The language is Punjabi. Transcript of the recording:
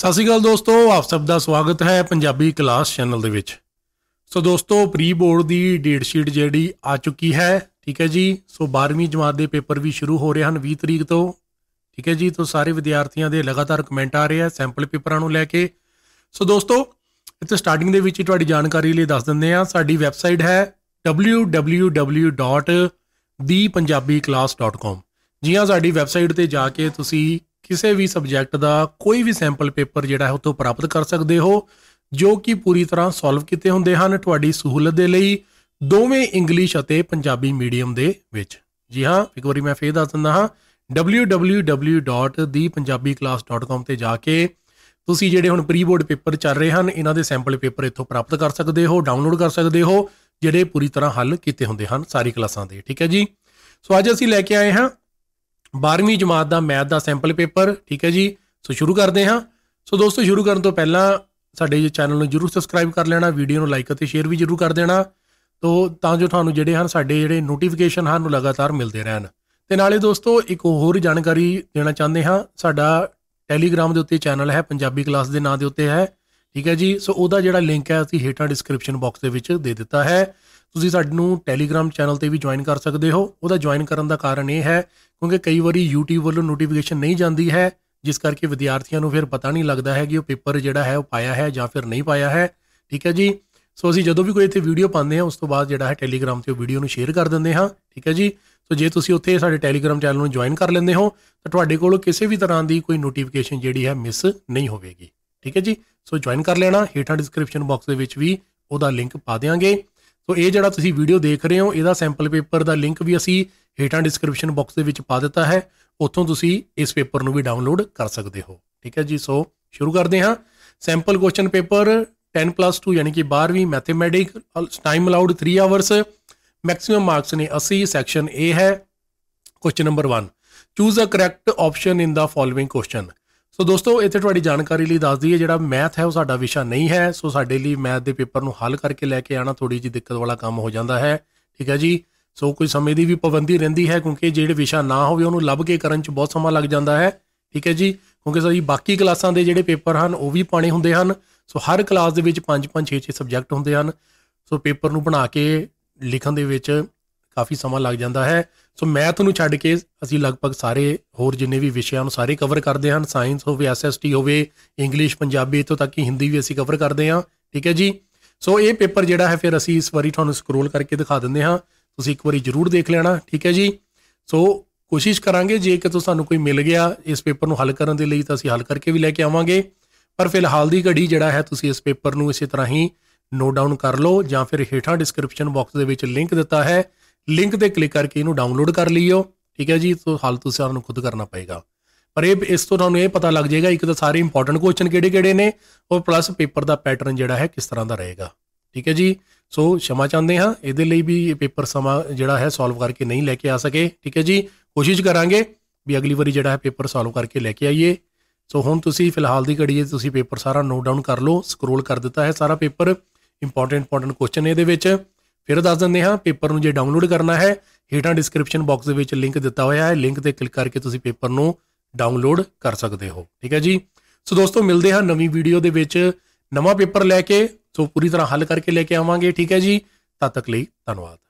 ਸਤਿ ਸ਼੍ਰੀ ਅਕਾਲ ਦੋਸਤੋ ਆਪ ਸਭ ਦਾ ਸਵਾਗਤ ਹੈ ਪੰਜਾਬੀ ਕਲਾਸ ਚੈਨਲ ਦੇ ਵਿੱਚ ਸੋ ਦੋਸਤੋ ਪ੍ਰੀ ਬੋਰਡ ਦੀ ਡੇਟ ਸ਼ੀਟ ਜਿਹੜੀ ਆ ਚੁੱਕੀ ਹੈ ਠੀਕ ਹੈ ਜੀ ਸੋ 12ਵੀਂ ਜਮਾਤ ਦੇ ਪੇਪਰ ਵੀ ਸ਼ੁਰੂ ਹੋ ਰਹੇ ਹਨ 20 ਤਰੀਕ ਤੋਂ ਠੀਕ ਹੈ ਜੀ ਤੋਂ ਸਾਰੇ ਵਿਦਿਆਰਥੀਆਂ ਦੇ ਲਗਾਤਾਰ ਕਮੈਂਟ ਆ ਰਹੇ ਆ ਸੈਂਪਲ ਪੇਪਰਾਂ ਨੂੰ ਲੈ ਕੇ ਸੋ ਦੋਸਤੋ ਇੱਥੇ ਸਟਾਰਟਿੰਗ ਦੇ ਵਿੱਚ ਹੀ ਤੁਹਾਡੀ ਜਾਣਕਾਰੀ ਲਈ ਦੱਸ ਦਿੰਦੇ ਆ ਸਾਡੀ ਵੈਬਸਾਈਟ ਹੈ www.thepunjabiclass.com ਜੀ ਹਾਂ ਸਾਡੀ ਵੈਬਸਾਈਟ ਤੇ ਜਾ ਕੇ ਤੁਸੀਂ ਕਿਸੇ ਵੀ ਸਬਜੈਕਟ ਦਾ ਕੋਈ ਵੀ ਸੈਂਪਲ ਪੇਪਰ ਜਿਹੜਾ ਹੈ ਉਹ ਤੋਂ ਪ੍ਰਾਪਤ ਕਰ ਸਕਦੇ ਹੋ ਜੋ ਕਿ ਪੂਰੀ ਤਰ੍ਹਾਂ ਸੋਲਵ ਕੀਤੇ ਹੁੰਦੇ ਹਨ ਤੁਹਾਡੀ ਸਹੂਲਤ ਦੇ ਲਈ ਦੋਵੇਂ ਇੰਗਲਿਸ਼ ਅਤੇ ਪੰਜਾਬੀ ਮੀਡੀਅਮ ਦੇ ਵਿੱਚ ਜੀ ਹਾਂ ਇੱਕ ਵਾਰੀ ਮੈਂ ਫੇਰ ਦੱਸ ਦਿੰਦਾ ਹਾਂ www.thepunjabiclass.com ਤੇ ਜਾ ਕੇ ਤੁਸੀਂ ਜਿਹੜੇ ਹੁਣ ਪ੍ਰੀ ਬੋਰਡ ਪੇਪਰ ਚੱਲ ਰਹੇ ਹਨ ਇਹਨਾਂ ਦੇ ਸੈਂਪਲ ਪੇਪਰ ਇੱਥੋਂ ਪ੍ਰਾਪਤ ਕਰ ਸਕਦੇ ਹੋ ਡਾਊਨਲੋਡ ਕਰ ਸਕਦੇ ਹੋ ਜਿਹੜੇ ਪੂਰੀ ਤਰ੍ਹਾਂ ਹੱਲ ਕੀਤੇ ਹੁੰਦੇ ਹਨ ਸਾਰੀ ਕਲਾਸਾਂ ਦੇ ਠੀਕ ਹੈ ਜੀ ਸੋ ਅੱਜ ਅਸੀਂ ਲੈ ਕੇ ਆਏ ਹਾਂ 12ਵੀਂ ਜਮਾਤ ਦਾ ਮੈਥ ਦਾ ਸੈਂਪਲ ਪੇਪਰ ਠੀਕ ਹੈ ਜੀ ਸੋ ਸ਼ੁਰੂ ਕਰਦੇ ਹਾਂ ਸੋ ਦੋਸਤੋ ਸ਼ੁਰੂ ਕਰਨ ਤੋਂ ਪਹਿਲਾਂ ਸਾਡੇ ਜੀ ਚੈਨਲ ਨੂੰ ਜਰੂਰ ਸਬਸਕ੍ਰਾਈਬ ਕਰ ਲੈਣਾ ਵੀਡੀਓ ਨੂੰ ਲਾਈਕ ਅਤੇ ਸ਼ੇਅਰ ਵੀ ਜਰੂਰ ਕਰ ਦੇਣਾ ਤੋ ਤਾਂ ਜੋ ਤੁਹਾਨੂੰ ਜਿਹੜੇ ਹਨ ਸਾਡੇ ਜਿਹੜੇ ਨੋਟੀਫਿਕੇਸ਼ਨ ਹਨ ਉਹ ਲਗਾਤਾਰ ਮਿਲਦੇ ਰਹਿਣ ਤੇ ਨਾਲੇ ਦੋਸਤੋ ਇੱਕ ਹੋਰ ਜਾਣਕਾਰੀ ਦੇਣਾ ਚਾਹੁੰਦੇ ਹਾਂ ਸਾਡਾ ਟੈਲੀਗ੍ਰਾਮ ਦੇ ਉੱਤੇ ਚੈਨਲ ਹੈ ਪੰਜਾਬੀ ਕਲਾਸ ਦੇ ਨਾਂ ਦੇ ਉੱਤੇ ਹੈ ਠੀਕ ਹੈ ਜੀ ਸੋ ਉਹਦਾ ਜਿਹੜਾ ਲਿੰਕ ਹੈ ਅਸੀਂ ਹੇਠਾਂ ਡਿਸਕ੍ਰਿਪਸ਼ਨ ਬਾਕਸ ਦੇ ਵਿੱਚ ਦੇ ਦਿੱਤਾ ਹੈ ਤੁਸੀਂ ਸਾਨੂੰ ਟੈਲੀਗ੍ਰam ਚੈਨਲ ਤੇ ਵੀ ਜੁਆਇਨ ਕਰ ਸਕਦੇ ਹੋ ਉਹਦਾ ਜੁਆਇਨ ਕਰਨ ਦਾ ਕਾਰਨ ਇਹ ਹੈ ਕਿਉਂਕਿ ਕਈ ਵਾਰੀ YouTube ਵੱਲੋਂ ਨੋਟੀਫਿਕੇਸ਼ਨ ਨਹੀਂ ਜਾਂਦੀ ਹੈ ਜਿਸ ਕਰਕੇ ਵਿਦਿਆਰਥੀਆਂ ਨੂੰ ਫਿਰ ਪਤਾ ਨਹੀਂ ਲੱਗਦਾ ਹੈ ਕਿ ਉਹ ਪੇਪਰ ਜਿਹੜਾ ਹੈ ਉਹ ਪਾਇਆ ਹੈ ਜਾਂ ਫਿਰ ਨਹੀਂ ਪਾਇਆ ਹੈ ਠੀਕ ਹੈ ਜੀ ਸੋ ਅਸੀਂ ਜਦੋਂ ਵੀ ਕੋਈ ਇੱਥੇ ਵੀਡੀਓ ਪਾਉਂਦੇ ਹਾਂ ਉਸ ਤੋਂ ਬਾਅਦ ਜਿਹੜਾ ਹੈ ਟੈਲੀਗ੍ਰam ਤੇ ਉਹ ਵੀਡੀਓ ਨੂੰ ਸ਼ੇਅਰ ਕਰ ਦਿੰਦੇ ਹਾਂ ਠੀਕ ਹੈ ਜੀ ਸੋ ਜੇ ਤੁਸੀਂ ਉੱਥੇ ਸਾਡੇ ਟੈਲੀਗ੍ਰam ਚੈਨਲ ਨੂੰ ਜੁਆਇਨ ਕਰ ਲੈਂਦੇ ਹੋ ਤਾਂ ਤੁਹਾਡੇ ਕੋਲ ਕਿਸੇ ਵੀ ਤਰ੍ਹਾਂ ਦੀ ਕੋਈ ਨੋਟੀਫਿਕੇਸ਼ਨ ਜਿਹੜੀ ਹੈ ਮਿਸ ਨਹੀਂ ਹੋਵੇਗੀ ਠੀਕ ਹੈ ਜੀ ਸੋ ਜੁਆਇਨ ਕਰ ਲੈਣਾ ਹੇਠਾਂ ਡਿਸਕ੍ਰਿਪਸ਼ਨ ਬਾਕਸ ਦੇ ਵਿੱਚ ਵੀ ਉਹਦਾ ਲਿੰਕ ਪਾ ਦੇਵਾਂਗੇ ਸੋ ਇਹ ਜਿਹੜਾ ਤੁਸੀਂ ਵੀਡੀਓ ਦੇਖ ਰਹੇ ਹੋ ਇਹਦਾ ਸੈਂਪਲ ਪੇਪਰ ਦਾ ਲਿੰਕ ਵੀ ਅਸੀਂ ਹੇਠਾਂ ਡਿਸਕ੍ਰਿਪਸ਼ਨ ਬਾਕਸ ਦੇ ਵਿੱਚ ਪਾ ਦਿੱਤਾ ਹੈ ਉੱਥੋਂ ਤੁਸੀਂ ਇਸ ਪੇਪਰ ਨੂੰ ਵੀ ਡਾਊਨਲੋਡ ਕਰ ਸਕਦੇ ਹੋ ਠੀਕ ਹੈ ਜੀ ਸੋ ਸ਼ੁਰੂ ਕਰਦੇ ਹਾਂ ਸੈਂਪਲ ਕੁਐਸਚਨ ਪੇਪਰ 10+2 ਯਾਨੀ ਕਿ 12ਵੀਂ mathematics time allowed 3 hours maximum marks ਨੇ 80 ਸੈਕਸ਼ਨ A ਹੈ question number 1 choose a correct option in the following question so ਦੋਸਤੋ ਇੱਥੇ ਤੁਹਾਡੀ ਜਾਣਕਾਰੀ ਲਈ ਦੱਸ ਦਈਏ ਜਿਹੜਾ ਮੈਥ ਹੈ ਉਹ ਸਾਡਾ ਵਿਸ਼ਾ ਨਹੀਂ ਹੈ ਸੋ ਸਾਡੇ ਲਈ ਮੈਥ ਦੇ ਪੇਪਰ ਨੂੰ ਹੱਲ ਕਰਕੇ ਲੈ ਕੇ ਆਣਾ ਥੋੜੀ ਜੀ ਦਿੱਕਤ ਵਾਲਾ ਕੰਮ ਹੋ ਜਾਂਦਾ ਹੈ ਠੀਕ ਹੈ ਜੀ ਸੋ ਕੋਈ ਸਮੇਂ ਦੀ ਵੀ ਪਾਬੰਦੀ ਰਹਿੰਦੀ ਹੈ ਕਿਉਂਕਿ ਜਿਹੜੇ ਵਿਸ਼ਾ ਨਾ ਹੋਵੇ ਉਹਨੂੰ ਲੱਭ ਕੇ ਕਰਨ 'ਚ ਬਹੁਤ ਸਮਾਂ ਲੱਗ ਜਾਂਦਾ ਹੈ ਠੀਕ ਹੈ ਜੀ ਕਿਉਂਕਿ ਸਾਡੀ ਬਾਕੀ ਕਲਾਸਾਂ ਦੇ ਜਿਹੜੇ ਪੇਪਰ ਹਨ ਉਹ ਵੀ ਪਾਣੇ ਹੁੰਦੇ ਹਨ ਸੋ ਹਰ ਕਲਾਸ ਦੇ ਵਿੱਚ 5-5 6-6 ਸਬਜੈਕਟ ਹੁੰਦੇ ਹਨ ਸੋ ਪੇਪਰ ਨੂੰ ਬਣਾ ਕੇ ਲਿਖਣ ਦੇ ਵਿੱਚ ਕਾਫੀ ਸਮਾਂ ਲੱਗ ਜਾਂਦਾ ਹੈ ਸੋ ਮੈਥ ਨੂੰ ਛੱਡ ਕੇ ਅਸੀਂ ਲਗਭਗ ਸਾਰੇ ਹੋਰ ਜਿੰਨੇ ਵੀ ਵਿਸ਼ਿਆਂ ਨੂੰ ਸਾਰੇ ਕਵਰ ਕਰਦੇ ਹਾਂ ਸਾਇੰਸ ਹੋਵੇ ਐਸਐਸਟੀ ਹੋਵੇ ਇੰਗਲਿਸ਼ ਪੰਜਾਬੀ ਤੋਂ ਤੱਕ ਹੀ ਹਿੰਦੀ ਵੀ ਅਸੀਂ ਕਵਰ ਕਰਦੇ ਹਾਂ ਠੀਕ ਹੈ ਜੀ ਸੋ ਇਹ ਪੇਪਰ ਜਿਹੜਾ ਹੈ ਫਿਰ ਅਸੀਂ ਇਸ ਵਾਰੀ ਤੁਹਾਨੂੰ ਸਕਰੋਲ ਕਰਕੇ ਦਿਖਾ ਦਿੰਦੇ ਹਾਂ ਤੁਸੀਂ ਇੱਕ ਵਾਰੀ ਜਰੂਰ ਦੇਖ ਲੈਣਾ ਠੀਕ ਹੈ ਜੀ ਸੋ ਕੋਸ਼ਿਸ਼ ਕਰਾਂਗੇ ਜੇ ਕਿ ਤੁਹਾਨੂੰ ਕੋਈ ਮਿਲ ਗਿਆ ਇਸ ਪੇਪਰ ਨੂੰ ਹੱਲ ਕਰਨ ਦੇ ਲਈ ਤਾਂ ਅਸੀਂ ਹੱਲ ਕਰਕੇ ਵੀ ਲੈ ਕੇ ਆਵਾਂਗੇ ਪਰ ਫਿਲਹਾਲ ਦੀ ਘੜੀ ਜਿਹੜਾ ਹੈ ਤੁਸੀਂ ਇਸ ਪੇਪਰ ਨੂੰ ਇਸੇ ਤਰ੍ਹਾਂ ਹੀ ਨੋਟ ਡਾਊਨ ਕਰ ਲਓ ਜਾਂ ਫਿਰ ਹੇਠਾਂ ਡਿਸਕ੍ਰਿਪਸ਼ਨ ਬਾਕਸ ਦੇ ਵਿੱਚ ਲਿੰਕ ਦਿੱਤਾ ਹੈ ਲਿੰਕ ਤੇ ਕਲਿੱਕ ਕਰਕੇ ਇਹਨੂੰ ਡਾਊਨਲੋਡ ਕਰ ਲਿਓ ਠੀਕ ਹੈ ਜੀ ਸੋ ਹਾਲ ਤੁਸੀਂ ਨੂੰ ਖੁਦ ਕਰਨਾ ਪਏਗਾ ਪਰ ਇਹ ਇਸ ਤੋਂ ਤੁਹਾਨੂੰ ਇਹ ਪਤਾ ਲੱਗ ਜਾਏਗਾ ਇੱਕ ਤਾਂ ਸਾਰੇ ਇੰਪੋਰਟੈਂਟ ਕੁਐਸਚਨ ਕਿਹੜੇ-ਕਿਹੜੇ ਨੇ ਔਰ ਪਲੱਸ ਪੇਪਰ ਦਾ ਪੈਟਰਨ ਜਿਹੜਾ ਹੈ ਕਿਸ ਤਰ੍ਹਾਂ ਦਾ ਰਹੇਗਾ ਠੀਕ ਹੈ ਜੀ ਸੋ ਸ਼ਮਾ ਚਾਹੁੰਦੇ ਹਾਂ ਇਹਦੇ ਲਈ ਵੀ ਇਹ ਪੇਪਰ ਸਮਾਂ ਜਿਹੜਾ ਹੈ ਸੋਲਵ ਕਰਕੇ ਨਹੀਂ ਲੈ ਕੇ ਆ ਸਕੇ ਠੀਕ ਹੈ ਜੀ ਕੋਸ਼ਿਸ਼ ਕਰਾਂਗੇ ਵੀ ਅਗਲੀ ਵਾਰੀ ਜਿਹੜਾ ਹੈ ਪੇਪਰ ਸੋਲਵ ਕਰਕੇ ਲੈ ਕੇ ਆਈਏ ਸੋ ਹੁਣ ਤੁਸੀਂ ਫਿਲਹਾਲ ਦੀ ਘੜੀ ਤੁਸੀਂ ਪੇਪਰ ਸਾਰਾ ਨੋਟ ਡਾਊਨ ਕਰ ਲਓ ਸਕਰੋਲ ਕਰ ਦਿੱਤਾ ਹੈ ਸਾਰਾ ਪੇਪਰ ਇੰਪੋਰਟੈਂਟ ਇੰਪੋਰਟੈਂਟ ਕੁਐਸਚਨ ਇਹਦੇ ਵਿੱਚ ਫਿਰ ਦੱਸ ਦਿੰਦੇ ਹਾਂ ਪੇਪਰ ਨੂੰ ਜੇ ਡਾਊਨਲੋਡ ਕਰਨਾ ਹੈ ਹੇਠਾਂ ਡਿਸਕ੍ਰਿਪਸ਼ਨ ਬਾਕਸ ਦੇ ਵਿੱਚ ਲਿੰਕ ਦਿੱਤਾ ਹੋਇਆ ਹੈ ਲਿੰਕ ਤੇ ਕਲਿੱਕ ਕਰਕੇ ਤੁਸੀਂ ਪੇਪਰ ਨੂੰ ਡਾਊਨਲੋਡ ਕਰ ਸਕਦੇ ਹੋ ਠੀਕ ਹੈ ਜੀ ਸੋ ਦੋਸਤੋ ਮਿਲਦੇ ਹਾਂ ਨਵੀਂ ਵੀਡੀਓ ਦੇ ਵਿੱਚ ਨਵਾਂ ਪੇਪਰ ਲੈ ਕੇ ਸੋ ਪੂਰੀ ਤਰ੍ਹਾਂ ਹੱਲ ਕਰਕੇ ਲੈ ਕੇ ਆਵਾਂਗੇ ਠੀਕ ਹੈ ਜੀ ਤਦ ਤੱਕ ਲਈ ਧੰਨਵਾਦ